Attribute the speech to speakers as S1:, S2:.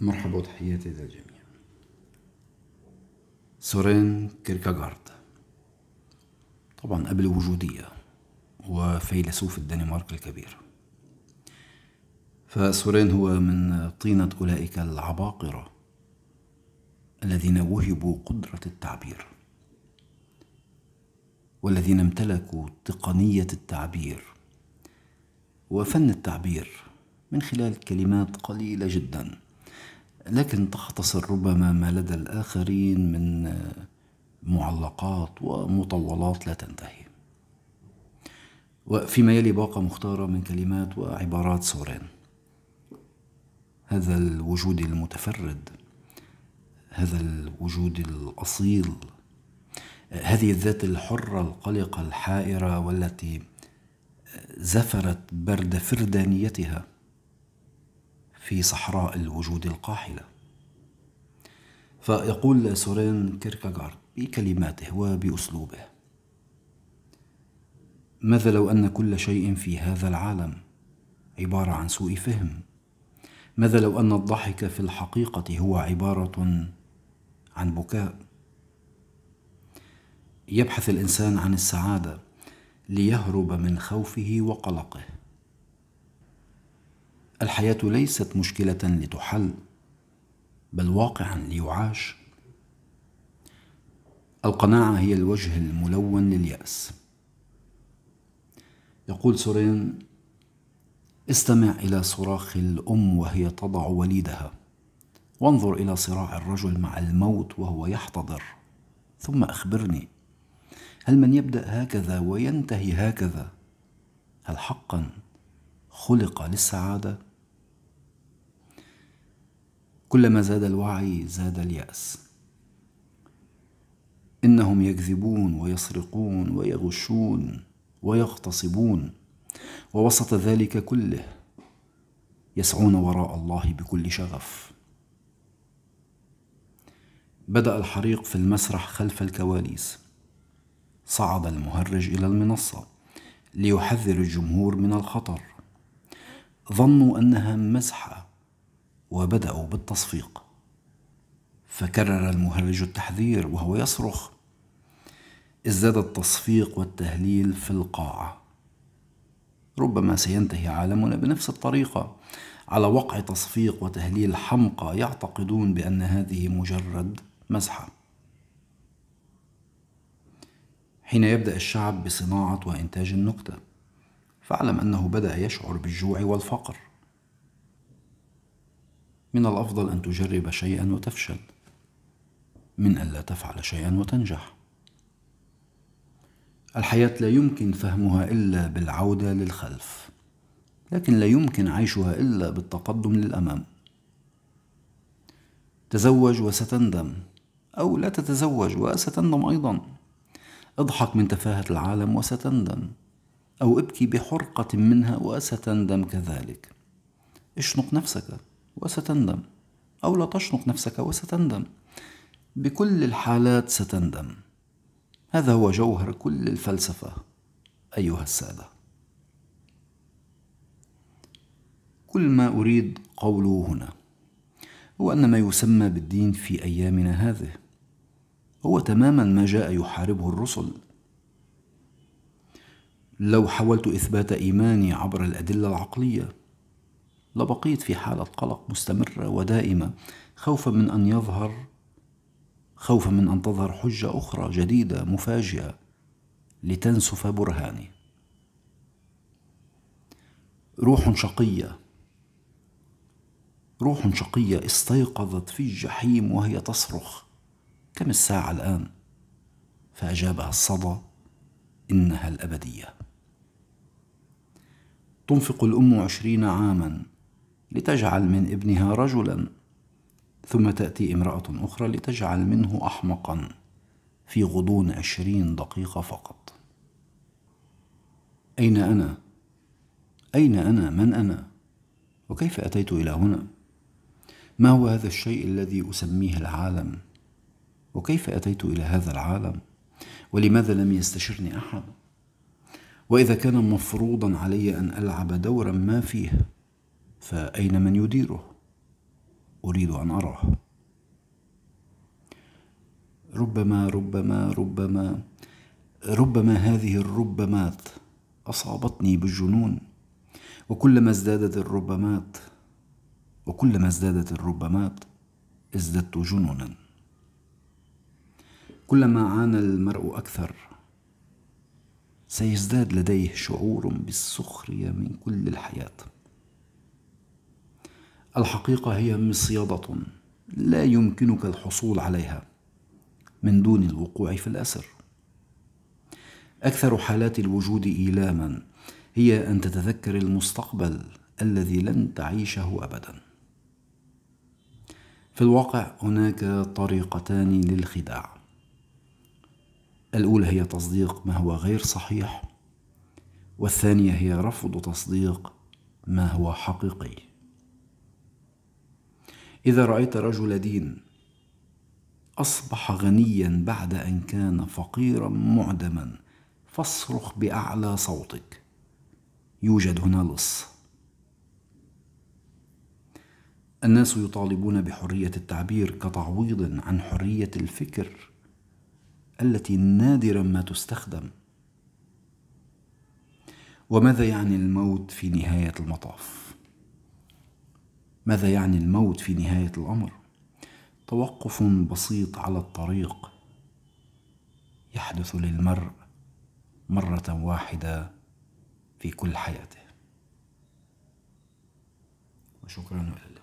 S1: مرحبا وتحياتي للجميع سورين كيركاغارد طبعا قبل وجودية وفيلسوف الدنمارك الكبير فسورين هو من طينة أولئك العباقرة الذين وهبوا قدرة التعبير والذين امتلكوا تقنية التعبير وفن التعبير من خلال كلمات قليلة جداً لكن تختصر ربما ما لدى الآخرين من معلقات ومطولات لا تنتهي وفيما يلي باقة مختارة من كلمات وعبارات سورين هذا الوجود المتفرد هذا الوجود الأصيل هذه الذات الحرة القلقة الحائرة والتي زفرت برد فردانيتها في صحراء الوجود القاحلة فيقول سورين كيركاغار بكلماته وبأسلوبه ماذا لو أن كل شيء في هذا العالم عبارة عن سوء فهم ماذا لو أن الضحك في الحقيقة هو عبارة عن بكاء يبحث الإنسان عن السعادة ليهرب من خوفه وقلقه الحياه ليست مشكله لتحل بل واقعا ليعاش القناعه هي الوجه الملون للياس يقول سورين استمع الى صراخ الام وهي تضع وليدها وانظر الى صراع الرجل مع الموت وهو يحتضر ثم اخبرني هل من يبدا هكذا وينتهي هكذا هل حقا خلق للسعاده كلما زاد الوعي زاد اليأس إنهم يكذبون ويسرقون ويغشون ويغتصبون ووسط ذلك كله يسعون وراء الله بكل شغف بدأ الحريق في المسرح خلف الكواليس صعد المهرج إلى المنصة ليحذر الجمهور من الخطر ظنوا أنها مزحة وبدأوا بالتصفيق فكرر المهرج التحذير وهو يصرخ ازداد التصفيق والتهليل في القاعة ربما سينتهي عالمنا بنفس الطريقة على وقع تصفيق وتهليل حمقى يعتقدون بأن هذه مجرد مزحة حين يبدأ الشعب بصناعة وإنتاج النكتة فاعلم أنه بدأ يشعر بالجوع والفقر من الأفضل أن تجرب شيئا وتفشل من ألا تفعل شيئا وتنجح الحياة لا يمكن فهمها إلا بالعودة للخلف لكن لا يمكن عيشها إلا بالتقدم للأمام تزوج وستندم أو لا تتزوج وستندم أيضا اضحك من تفاهة العالم وستندم أو ابكي بحرقة منها وستندم كذلك اشنق نفسك وستندم أو لا تشنق نفسك وستندم بكل الحالات ستندم هذا هو جوهر كل الفلسفة أيها السادة كل ما أريد قوله هنا هو أن ما يسمى بالدين في أيامنا هذه هو تماما ما جاء يحاربه الرسل لو حاولت إثبات إيماني عبر الأدلة العقلية لبقيت في حالة قلق مستمرة ودائمة خوفا من أن يظهر خوفا من أن تظهر حجة أخرى جديدة مفاجئة لتنسف برهاني روح شقية روح شقية استيقظت في الجحيم وهي تصرخ كم الساعة الآن؟ فأجابها الصدى إنها الأبدية تنفق الأم عشرين عاماً لتجعل من ابنها رجلا ثم تأتي امرأة أخرى لتجعل منه أحمقا في غضون عشرين دقيقة فقط أين أنا؟ أين أنا؟ من أنا؟ وكيف أتيت إلى هنا؟ ما هو هذا الشيء الذي أسميه العالم؟ وكيف أتيت إلى هذا العالم؟ ولماذا لم يستشرني أحد؟ وإذا كان مفروضا علي أن ألعب دورا ما فيه فأين من يديره؟ أريد أن أراه ربما ربما ربما ربما هذه الربمات أصابتني بالجنون وكلما ازدادت الربمات وكلما ازدادت الربمات ازددت جنونا كلما عانى المرء أكثر سيزداد لديه شعور بالسخرية من كل الحياة الحقيقة هي مصيدة لا يمكنك الحصول عليها من دون الوقوع في الأسر. أكثر حالات الوجود إيلاما هي أن تتذكر المستقبل الذي لن تعيشه أبدا. في الواقع هناك طريقتان للخداع. الأولى هي تصديق ما هو غير صحيح، والثانية هي رفض تصديق ما هو حقيقي. إذا رأيت رجل دين أصبح غنيا بعد أن كان فقيرا معدما فاصرخ بأعلى صوتك يوجد هنا لص الناس يطالبون بحرية التعبير كتعويض عن حرية الفكر التي نادرا ما تستخدم وماذا يعني الموت في نهاية المطاف؟ ماذا يعني الموت في نهايه الامر توقف بسيط على الطريق يحدث للمرء مره واحده في كل حياته وشكرا لله